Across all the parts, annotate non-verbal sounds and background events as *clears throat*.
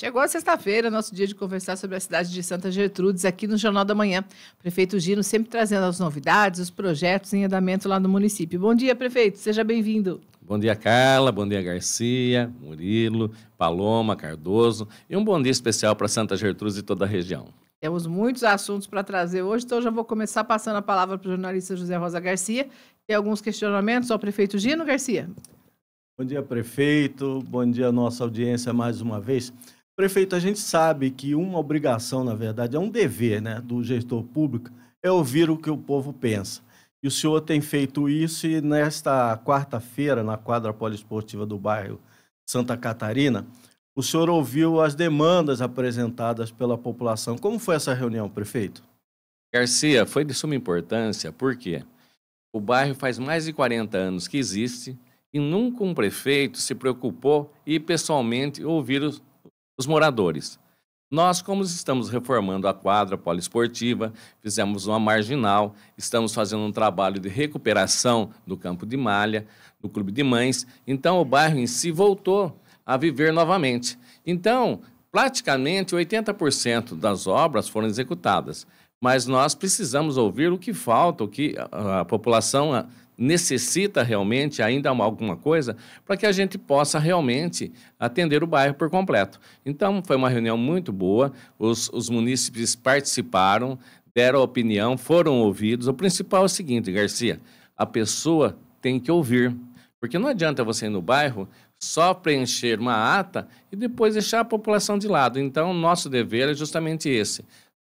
Chegou a sexta-feira, nosso dia de conversar sobre a cidade de Santa Gertrudes aqui no Jornal da Manhã. Prefeito Gino sempre trazendo as novidades, os projetos em andamento lá no município. Bom dia, prefeito. Seja bem-vindo. Bom dia, Carla. Bom dia, Garcia, Murilo, Paloma, Cardoso. E um bom dia especial para Santa Gertrudes e toda a região. Temos muitos assuntos para trazer hoje, então já vou começar passando a palavra para o jornalista José Rosa Garcia. Tem alguns questionamentos ao prefeito Gino Garcia? Bom dia, prefeito. Bom dia, nossa audiência mais uma vez. Prefeito, a gente sabe que uma obrigação, na verdade, é um dever né, do gestor público, é ouvir o que o povo pensa. E o senhor tem feito isso e nesta quarta-feira, na quadra poliesportiva do bairro Santa Catarina, o senhor ouviu as demandas apresentadas pela população. Como foi essa reunião, prefeito? Garcia, foi de suma importância, porque o bairro faz mais de 40 anos que existe e nunca um prefeito se preocupou e pessoalmente ouvir os os moradores. Nós, como estamos reformando a quadra poliesportiva, fizemos uma marginal, estamos fazendo um trabalho de recuperação do campo de malha, do clube de mães, então o bairro em si voltou a viver novamente. Então, praticamente 80% das obras foram executadas, mas nós precisamos ouvir o que falta, o que a população necessita realmente ainda alguma coisa para que a gente possa realmente atender o bairro por completo. Então, foi uma reunião muito boa, os, os munícipes participaram, deram opinião, foram ouvidos. O principal é o seguinte, Garcia, a pessoa tem que ouvir, porque não adianta você ir no bairro só preencher uma ata e depois deixar a população de lado. Então, nosso dever é justamente esse,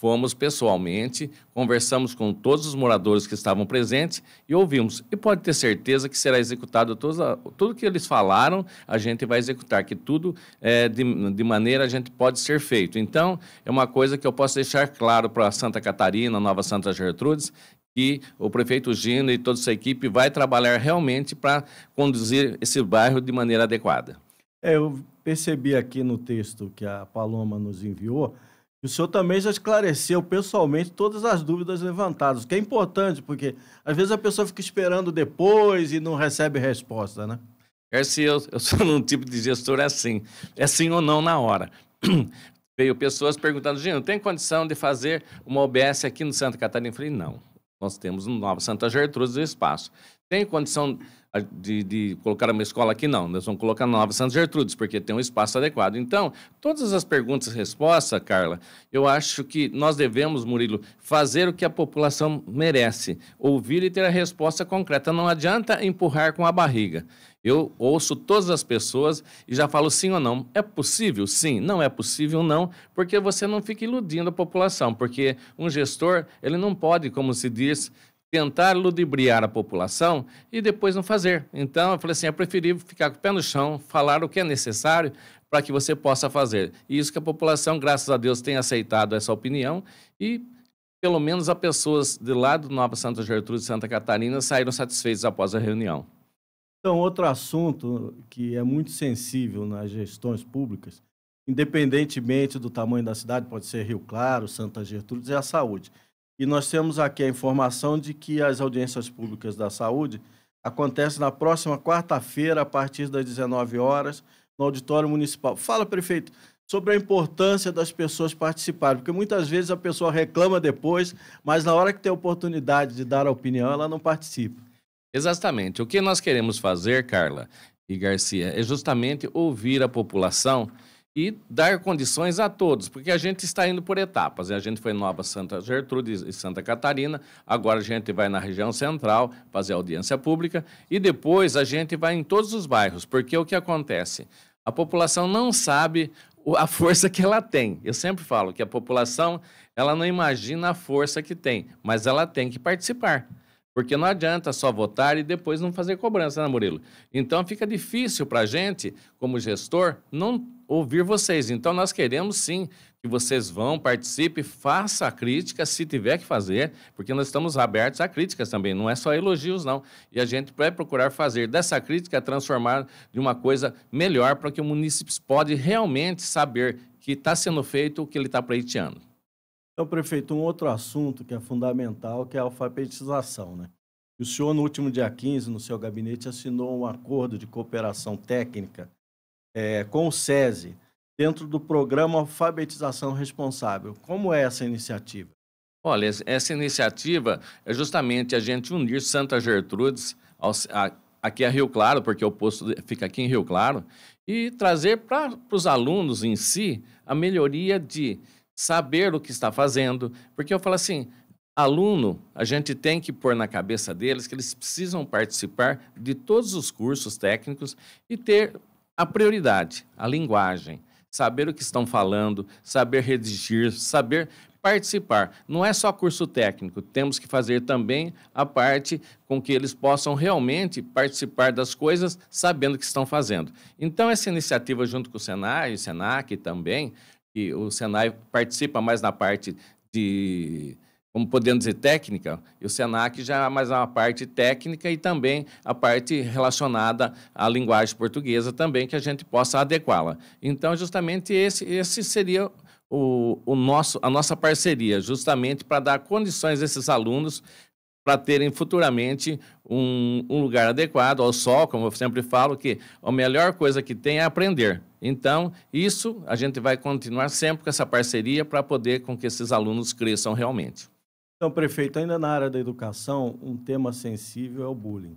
Fomos pessoalmente, conversamos com todos os moradores que estavam presentes e ouvimos. E pode ter certeza que será executado tudo, tudo que eles falaram, a gente vai executar, que tudo é, de, de maneira a gente pode ser feito. Então, é uma coisa que eu posso deixar claro para Santa Catarina, Nova Santa Gertrudes, que o prefeito Gino e toda sua equipe vai trabalhar realmente para conduzir esse bairro de maneira adequada. É, eu percebi aqui no texto que a Paloma nos enviou o senhor também já esclareceu pessoalmente todas as dúvidas levantadas, o que é importante, porque às vezes a pessoa fica esperando depois e não recebe resposta, né? Garcia, eu, eu sou *laughs* um tipo de gestor assim, é sim ou não na hora. *clears throat* Veio pessoas perguntando, Gino, tem condição de fazer uma OBS aqui no Santa Catarina? Eu falei, não, nós temos no Nova Santa Gertrudes do espaço. Tem condição de, de, colocar uma escola aqui, não. Nós vamos colocar Nova Santa Gertrudes, porque tem um espaço adequado. Então, todas as perguntas e respostas, Carla, eu acho que nós devemos, Murilo, fazer o que a população merece, ouvir e ter a resposta concreta. Não adianta empurrar com a barriga. Eu ouço todas as pessoas e já falo sim ou não. É possível? Sim. Não é possível? Não. Porque você não fica iludindo a população. Porque um gestor, ele não pode, como se diz, tentar ludibriar a população e depois não fazer. Então, eu falei assim, é preferível ficar com o pé no chão, falar o que é necessário para que você possa fazer. E isso que a população, graças a Deus, tem aceitado essa opinião e pelo menos as pessoas de lá do Nova Santa Gertrude e Santa Catarina saíram satisfeitas após a reunião. Então, outro assunto que é muito sensível nas gestões públicas, independentemente do tamanho da cidade, pode ser Rio Claro, Santa Gertrudes, é a saúde. E nós temos aqui a informação de que as audiências públicas da saúde acontecem na próxima quarta-feira, a partir das 19 horas, no Auditório Municipal. Fala, prefeito, sobre a importância das pessoas participarem, porque muitas vezes a pessoa reclama depois, mas na hora que tem a oportunidade de dar a opinião, ela não participa. Exatamente. O que nós queremos fazer, Carla e Garcia, é justamente ouvir a população e dar condições a todos, porque a gente está indo por etapas. Né? A gente foi em Nova Santa Gertrude e Santa Catarina, agora a gente vai na região central fazer audiência pública e depois a gente vai em todos os bairros, porque o que acontece? A população não sabe a força que ela tem. Eu sempre falo que a população, ela não imagina a força que tem, mas ela tem que participar. Porque não adianta só votar e depois não fazer cobrança, né, Murilo? Então fica difícil para a gente, como gestor, não ouvir vocês. Então nós queremos sim que vocês vão, participe, faça a crítica, se tiver que fazer, porque nós estamos abertos a críticas também, não é só elogios, não. E a gente vai procurar fazer dessa crítica transformar de uma coisa melhor para que o município pode realmente saber que está sendo feito o que ele está pleiteando. Então, prefeito, um outro assunto que é fundamental, que é a alfabetização, né? O senhor, no último dia 15, no seu gabinete, assinou um acordo de cooperação técnica é, com o SESI, dentro do programa Alfabetização Responsável. Como é essa iniciativa? Olha, essa iniciativa é justamente a gente unir Santa Gertrudes ao, a, aqui a Rio Claro, porque o posto fica aqui em Rio Claro, e trazer para os alunos em si a melhoria de saber o que está fazendo, porque eu falo assim, aluno, a gente tem que pôr na cabeça deles que eles precisam participar de todos os cursos técnicos e ter a prioridade, a linguagem, saber o que estão falando, saber redigir, saber participar. Não é só curso técnico, temos que fazer também a parte com que eles possam realmente participar das coisas sabendo o que estão fazendo. Então, essa iniciativa, junto com o Senai, o Senac também, que o Senai participa mais na parte de, como podemos dizer, técnica, e o SENAC já é mais uma parte técnica e também a parte relacionada à linguagem portuguesa também, que a gente possa adequá-la. Então, justamente esse, esse seria o, o nosso, a nossa parceria, justamente para dar condições a esses alunos para terem futuramente um, um, lugar adequado ao sol, como eu sempre falo, que a melhor coisa que tem é aprender. Então, isso a gente vai continuar sempre com essa parceria para poder com que esses alunos cresçam realmente. Então, prefeito, ainda na área da educação, um tema sensível é o bullying.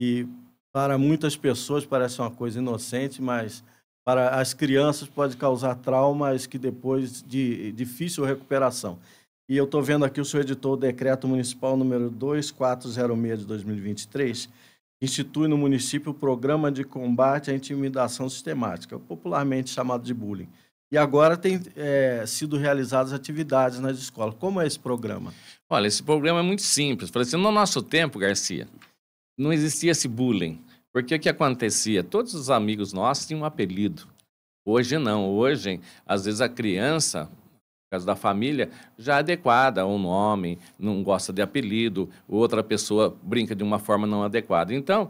E para muitas pessoas parece uma coisa inocente, mas para as crianças pode causar traumas que depois de difícil recuperação. E eu estou vendo aqui, o senhor editou o decreto municipal número 2406 de 2023, que institui no município o Programa de Combate à Intimidação Sistemática, popularmente chamado de bullying. E agora tem é, sido realizadas atividades nas escolas. Como é esse programa? Olha, esse programa é muito simples. Falei assim, no nosso tempo, Garcia, não existia esse bullying. Porque o que acontecia? Todos os amigos nossos tinham um apelido. Hoje não. Hoje, às vezes, a criança da família, já é adequada a um nome, não gosta de apelido, outra pessoa brinca de uma forma não adequada. Então,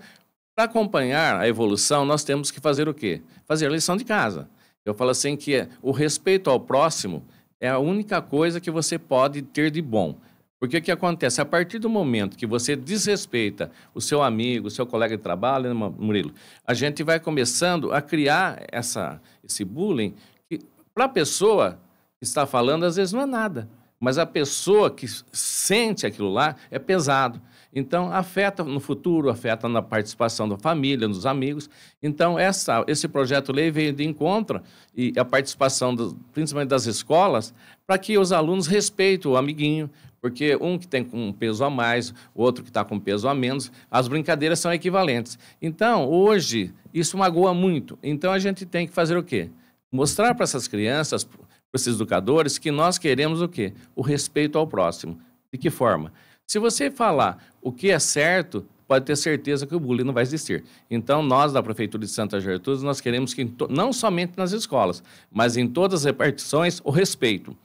para acompanhar a evolução, nós temos que fazer o quê? Fazer a lição de casa. Eu falo assim que o respeito ao próximo é a única coisa que você pode ter de bom. Porque o que acontece? A partir do momento que você desrespeita o seu amigo, o seu colega de trabalho, né, Murilo, a gente vai começando a criar essa, esse bullying que para a pessoa está falando às vezes não é nada, mas a pessoa que sente aquilo lá é pesado. Então, afeta no futuro, afeta na participação da família, dos amigos. Então, essa, esse projeto-lei veio de encontro e a participação, do, principalmente das escolas, para que os alunos respeitem o amiguinho, porque um que tem um peso a mais, o outro que está com peso a menos, as brincadeiras são equivalentes. Então, hoje, isso magoa muito. Então, a gente tem que fazer o quê? Mostrar para essas crianças, esses educadores, que nós queremos o quê? O respeito ao próximo. De que forma? Se você falar o que é certo, pode ter certeza que o bullying não vai existir. Então, nós da Prefeitura de Santa Gertrudes, nós queremos que, não somente nas escolas, mas em todas as repartições, o respeito.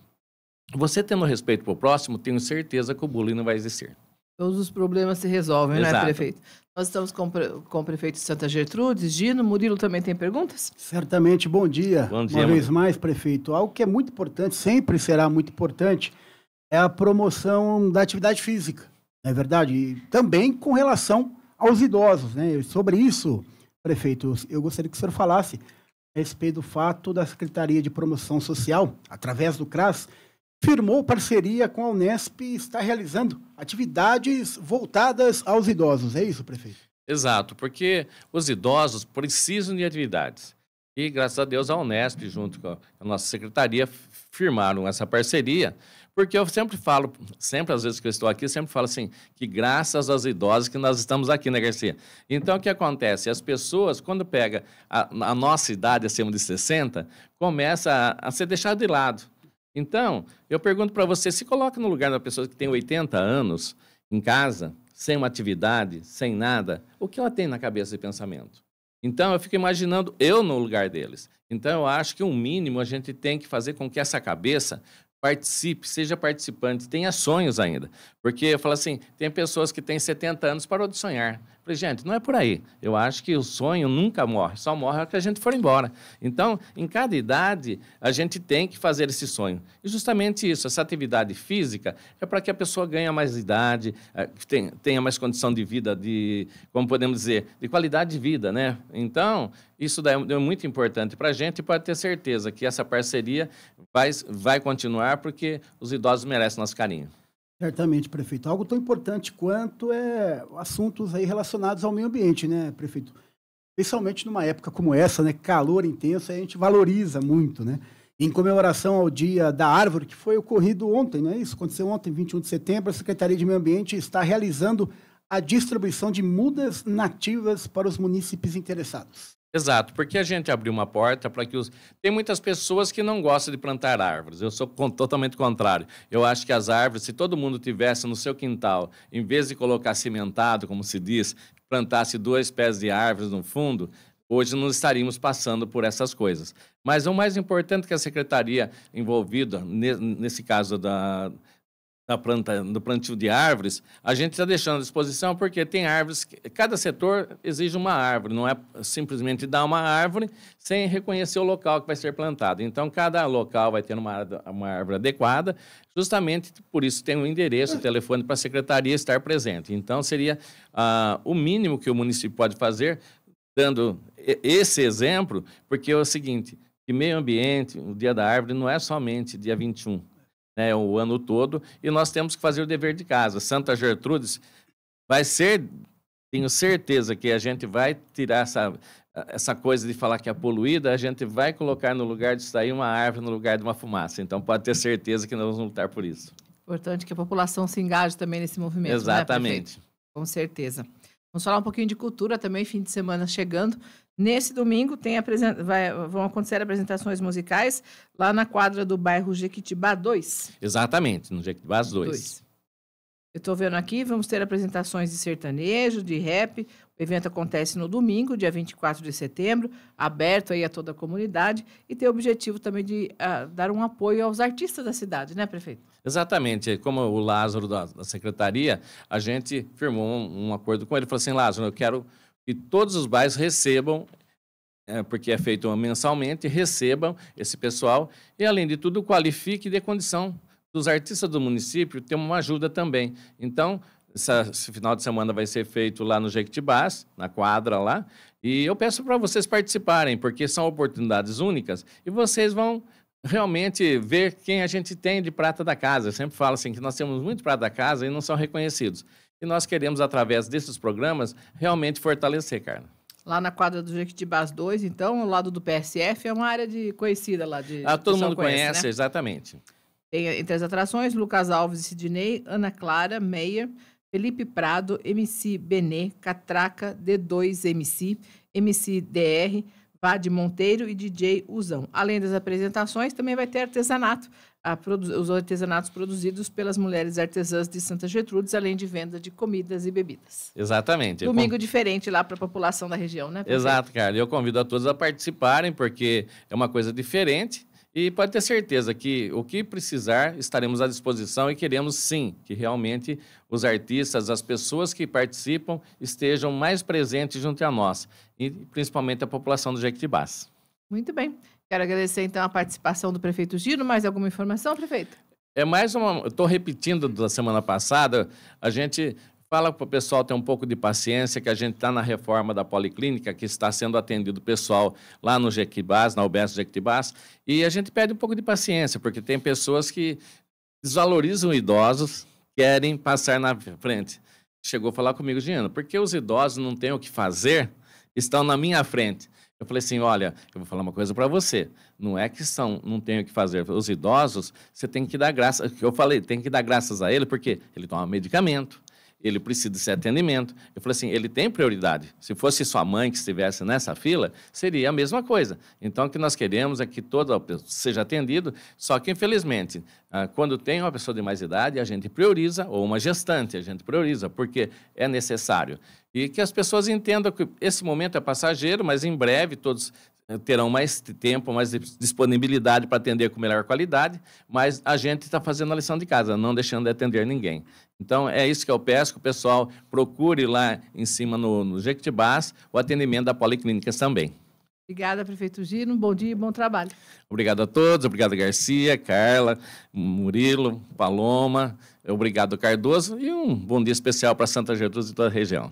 Você tendo respeito para o próximo, tenho certeza que o bullying não vai existir. Todos os problemas se resolvem, né, Exato. né, prefeito? Nós estamos com, com o prefeito Santa Gertrudes, Gino. Murilo também tem perguntas? Certamente. Bom dia. Bom dia. Uma mano. vez mais, prefeito. Algo que é muito importante, sempre será muito importante, é a promoção da atividade física. Não é verdade? E também com relação aos idosos, né? Sobre isso, prefeito, eu gostaria que o senhor falasse a respeito do fato da Secretaria de Promoção Social, através do CRAS, firmou parceria com a Unesp e está realizando atividades voltadas aos idosos. É isso, prefeito? Exato, porque os idosos precisam de atividades. E graças a Deus a Unesp, junto com a nossa secretaria, firmaram essa parceria, porque eu sempre falo, sempre às vezes que eu estou aqui, sempre falo assim, que graças às idosas que nós estamos aqui, né, Garcia? Então, o que acontece? As pessoas, quando pega a, a nossa idade acima de 60, começa a, a ser deixada de lado. Então, eu pergunto para você, se coloca no lugar da pessoa que tem 80 anos em casa, sem uma atividade, sem nada, o que ela tem na cabeça de pensamento? Então, eu fico imaginando eu no lugar deles. Então, eu acho que um mínimo a gente tem que fazer com que essa cabeça participe, seja participante, tenha sonhos ainda. Porque eu falo assim, tem pessoas que têm 70 anos parou de sonhar. Falei, gente, não é por aí. Eu acho que o sonho nunca morre, só morre a hora que a gente for embora. Então, em cada idade, a gente tem que fazer esse sonho. E justamente isso, essa atividade física é para que a pessoa ganhe mais idade, eh, tenha mais condição de vida, de, como podemos dizer, de qualidade de vida, né? Então, isso é, é muito importante para a gente e pode ter certeza que essa parceria vai, vai continuar porque os idosos merecem nosso carinho. Certamente, prefeito. Algo tão importante quanto é assuntos aí relacionados ao meio ambiente, né, prefeito? Especialmente numa época como essa, né, calor intenso, a gente valoriza muito, né? Em comemoração ao Dia da Árvore, que foi ocorrido ontem, não é isso? Aconteceu ontem, 21 de setembro, a Secretaria de Meio Ambiente está realizando a distribuição de mudas nativas para os munícipes interessados. Exato, porque a gente abriu uma porta para que os. Tem muitas pessoas que não gostam de plantar árvores. Eu sou totalmente contrário. Eu acho que as árvores, se todo mundo tivesse no seu quintal, em vez de colocar cimentado, como se diz, plantasse dois pés de árvores no fundo, hoje não estaríamos passando por essas coisas. Mas o mais importante que a secretaria envolvida, nesse caso da, na planta, no plantio de árvores, a gente está deixando à disposição porque tem árvores, cada setor exige uma árvore, não é simplesmente dar uma árvore sem reconhecer o local que vai ser plantado. Então, cada local vai ter uma, uma árvore adequada, justamente por isso tem um endereço, um telefone para a secretaria estar presente. Então, seria ah, o mínimo que o município pode fazer, dando esse exemplo, porque é o seguinte, que meio ambiente, o Dia da Árvore, não é somente dia 21, né, o ano todo, e nós temos que fazer o dever de casa. Santa Gertrudes vai ser, tenho certeza que a gente vai tirar essa, essa coisa de falar que é poluída, a gente vai colocar no lugar de sair uma árvore no lugar de uma fumaça. Então pode ter certeza que nós vamos lutar por isso. Importante que a população se engaje também nesse movimento. Né, Exatamente. Né, Com certeza. Vamos falar um pouquinho de cultura também, fim de semana chegando. Nesse domingo tem apresen... Vai, vão acontecer apresentações musicais lá na quadra do bairro Jequitibá 2. Exatamente, no Jequitibá 2. 2. Eu estou vendo aqui, vamos ter apresentações de sertanejo, de rap. O evento acontece no domingo, dia 24 de setembro, aberto aí a toda a comunidade e tem o objetivo também de uh, dar um apoio aos artistas da cidade, né, prefeito? Exatamente. Como o Lázaro da, da secretaria, a gente firmou um, um acordo com ele, falou assim, Lázaro, eu quero que todos os bairros recebam, é, porque é feito mensalmente, recebam esse pessoal e, além de tudo, qualifique e dê condição dos artistas do município ter uma ajuda também. Então, essa, esse final de semana vai ser feito lá no Jequitibás, na quadra lá, e eu peço para vocês participarem, porque são oportunidades únicas e vocês vão realmente ver quem a gente tem de prata da casa. Eu sempre falo assim que nós temos muito prata da casa e não são reconhecidos. E nós queremos, através desses programas, realmente fortalecer, Carla. Lá na quadra do Jequitibás 2, então, o lado do PSF, é uma área de conhecida lá de. Ah, todo mundo conhece, conhece né? exatamente. Tem entre as atrações Lucas Alves e Sidney, Ana Clara, Meia, Felipe Prado, MC Benê, Catraca, D2MC, MC DR, Vade Monteiro e DJ Usão. Além das apresentações, também vai ter artesanato, os artesanatos produzidos pelas mulheres artesãs de Santa Gertrudes, além de venda de comidas e bebidas. Exatamente. Domingo conv... diferente lá para a população da região, né? Exato, Carla. Eu convido a todos a participarem, porque é uma coisa diferente e pode ter certeza que o que precisar, estaremos à disposição e queremos sim que realmente os artistas, as pessoas que participam, estejam mais presentes junto a nós, e principalmente a população do Jequitibás. Muito bem. Quero agradecer então a participação do prefeito Giro. Mais alguma informação, prefeito? É mais uma. Estou repetindo da semana passada. A gente Fala para o pessoal ter um pouco de paciência, que a gente está na reforma da Policlínica, que está sendo atendido o pessoal lá no Jequibás, na UBS Jequibás, e a gente pede um pouco de paciência, porque tem pessoas que desvalorizam idosos, querem passar na frente. Chegou a falar comigo, Gino, por que os idosos não têm o que fazer? Estão na minha frente. Eu falei assim, olha, eu vou falar uma coisa para você. Não é que são, não tem o que fazer. Os idosos, você tem que dar graças. Eu falei, tem que dar graças a ele porque ele toma medicamento, ele precisa desse atendimento. Eu falei assim, ele tem prioridade. Se fosse sua mãe que estivesse nessa fila, seria a mesma coisa. Então, o que nós queremos é que toda pessoa seja atendido, só que, infelizmente, ah, quando tem uma pessoa de mais idade, a gente prioriza, ou uma gestante, a gente prioriza, porque é necessário. E que as pessoas entendam que esse momento é passageiro, mas em breve todos né, terão mais tempo, mais disponibilidade para atender com melhor qualidade, mas a gente está fazendo a lição de casa, não deixando de atender ninguém. Então, é isso que eu peço que o pessoal procure lá em cima no, no Jequitibás o atendimento da Policlínicas também. Obrigada, prefeito Gino. Bom dia e bom trabalho. Obrigado a todos. Obrigado, Garcia, Carla, Murilo, Paloma. Obrigado, Cardoso. E um bom dia especial para Santa Gertrudes e toda a região.